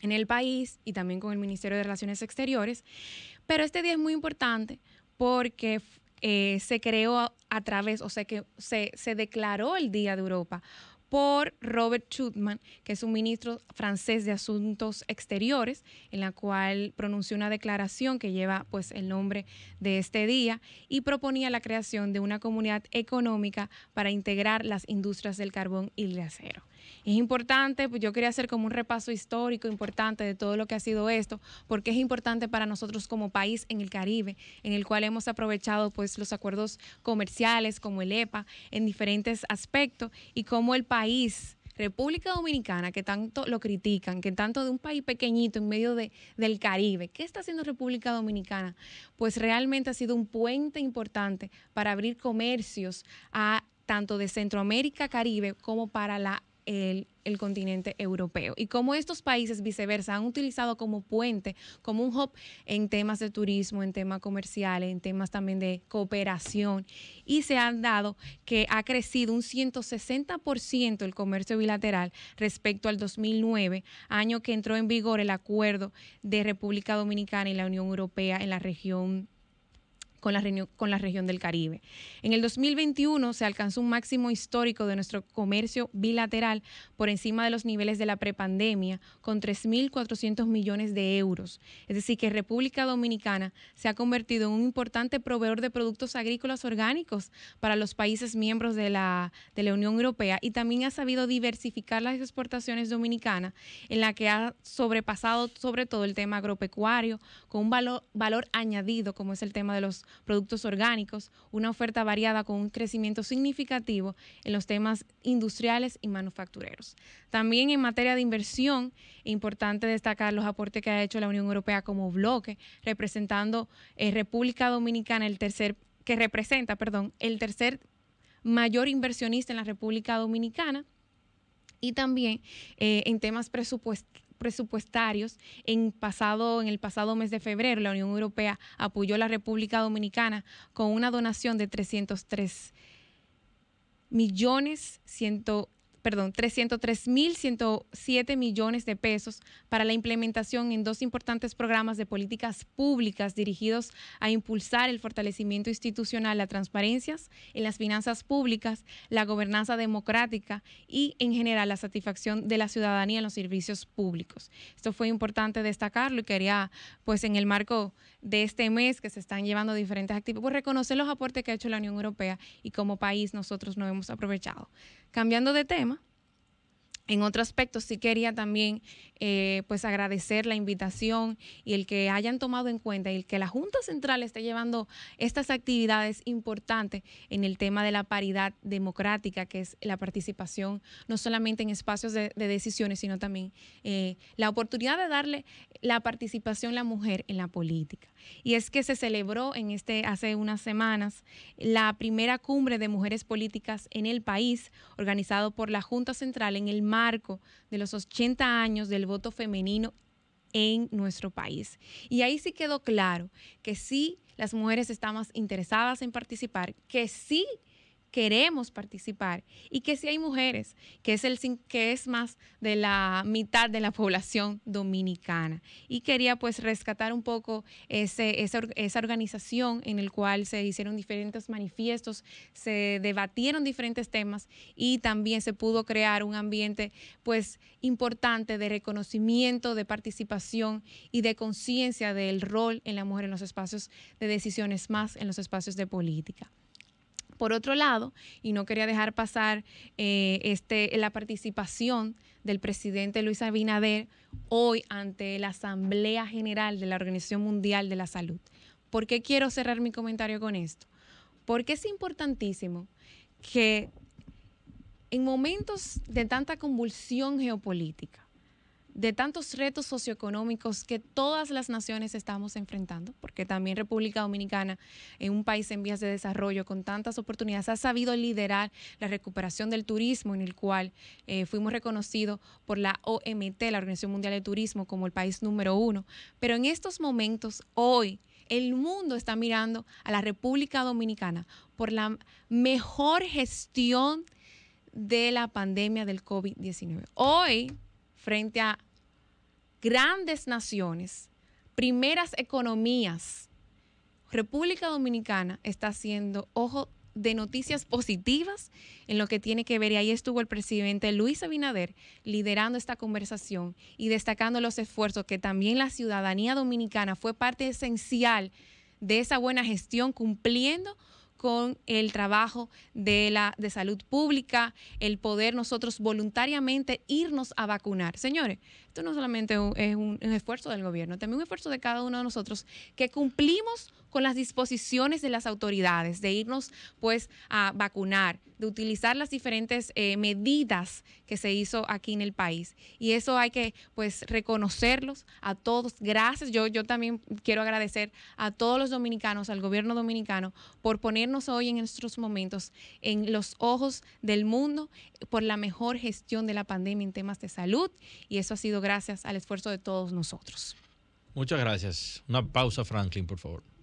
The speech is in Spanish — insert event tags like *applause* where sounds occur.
en el país y también con el Ministerio de Relaciones Exteriores. Pero este día es muy importante porque eh, se creó a, través, o sea, que se, declaró el Día de Europa por Robert Schuman, que es un ministro francés de Asuntos Exteriores, en la cual pronunció una declaración que lleva pues el nombre de este día y proponía la creación de una comunidad económica para integrar las industrias del carbón y el acero. Es importante, pues yo quería hacer como un repaso histórico importante de todo lo que ha sido esto, porque es importante para nosotros como país en el Caribe, en el cual hemos aprovechado pues los acuerdos comerciales como el EPA en diferentes aspectos y como el país República Dominicana, que tanto lo critican, que tanto de un país pequeñito en medio de, del Caribe, ¿qué está haciendo República Dominicana? Pues realmente ha sido un puente importante para abrir comercios a tanto de Centroamérica, Caribe, como para la el, continente europeo y como estos países viceversa han utilizado como puente, como un hub en temas de turismo, en temas comerciales, en temas también de cooperación y se han dado que ha crecido un 160% el comercio bilateral respecto al 2009, año que entró en vigor el acuerdo de República Dominicana y la Unión Europea en la región con la, con la región del Caribe. En el 2021 se alcanzó un máximo histórico de nuestro comercio bilateral por encima de los niveles de la prepandemia con 3.400 millones de euros. Es decir, que República Dominicana se ha convertido en un importante proveedor de productos agrícolas orgánicos para los países miembros de la, de la Unión Europea y también ha sabido diversificar las exportaciones dominicanas en la que ha sobrepasado sobre todo el tema agropecuario con un valor, valor añadido como es el tema de los productos orgánicos, una oferta variada con un crecimiento significativo en los temas industriales y manufactureros. También en materia de inversión, importante destacar los aportes que ha hecho la Unión Europea como bloque, representando eh, República Dominicana, el tercer que representa, perdón, el tercer mayor inversionista en la República Dominicana y también eh, en temas presupuestarios presupuestarios, en, pasado, en el pasado mes de febrero la Unión Europea apoyó a la República Dominicana con una donación de 303 millones 100 perdón, 303.107 millones de pesos para la implementación en dos importantes programas de políticas públicas dirigidos a impulsar el fortalecimiento institucional, la transparencia en las finanzas públicas, la gobernanza democrática y en general la satisfacción de la ciudadanía en los servicios públicos. Esto fue importante destacarlo y quería, pues en el marco de este mes que se están llevando diferentes activos pues reconocer los aportes que ha hecho la Unión Europea y como país nosotros no hemos aprovechado. Cambiando de tema, en otro aspecto sí quería también eh, pues agradecer la invitación y el que hayan tomado en cuenta y el que la Junta Central esté llevando estas actividades importantes en el tema de la paridad democrática, que es la participación no solamente en espacios de, decisiones, sino también eh, la oportunidad de darle la participación a la mujer en la política. Y es que se celebró en este hace unas semanas la primera cumbre de mujeres políticas en el país, organizado por la Junta Central en el marco de los 80 años del voto femenino en nuestro país. Y ahí sí quedó claro que sí, las mujeres están más interesadas en participar, que sí queremos participar y que si hay mujeres, que es, el, que es más de la mitad de la *laughs* población dominicana. Y quería pues rescatar un poco esa, esa organización en el cual se hicieron diferentes manifiestos, se debatieron diferentes temas y también se pudo crear un ambiente pues importante de reconocimiento, de participación y de conciencia del rol en la mujer en los espacios de decisiones más, en los espacios de política por otro lado, y no quería dejar pasar eh, este, la participación del presidente Luis Abinader hoy ante la Asamblea General de la Organización Mundial de la Salud. ¿Por qué quiero cerrar mi comentario con esto? Porque es importantísimo que en momentos de tanta convulsión geopolítica, de tantos retos socioeconómicos que todas las naciones estamos enfrentando, porque también República Dominicana, en un país en vías de desarrollo con tantas oportunidades, ha sabido liderar la recuperación del turismo, en el cual eh, fuimos reconocidos por la OMT, la Organización Mundial de Turismo, como el país número uno. Pero en estos momentos, hoy, el mundo está mirando a la República Dominicana por la mejor gestión de la pandemia del COVID-19. Hoy, frente a grandes naciones, primeras economías. República Dominicana está haciendo ojo de noticias positivas en lo que tiene que ver, y ahí estuvo el presidente Luis Abinader liderando esta conversación y destacando los esfuerzos que también la ciudadanía dominicana fue parte esencial de esa buena gestión, cumpliendo con el trabajo de la de salud pública, el poder nosotros voluntariamente irnos a vacunar. Señores, esto no solamente es un, esfuerzo del gobierno, también un esfuerzo de cada uno de nosotros que cumplimos con las disposiciones de las autoridades, de irnos pues a vacunar, de utilizar las diferentes eh, medidas que se hizo aquí en el país. Y eso hay que pues reconocerlos a todos. Gracias, yo, yo también quiero agradecer a todos los dominicanos, al gobierno dominicano por poner hoy en estos momentos en los ojos del mundo por la mejor gestión de la pandemia en temas de salud y eso ha sido gracias al esfuerzo de todos nosotros. Muchas gracias. Una pausa, Franklin, por favor.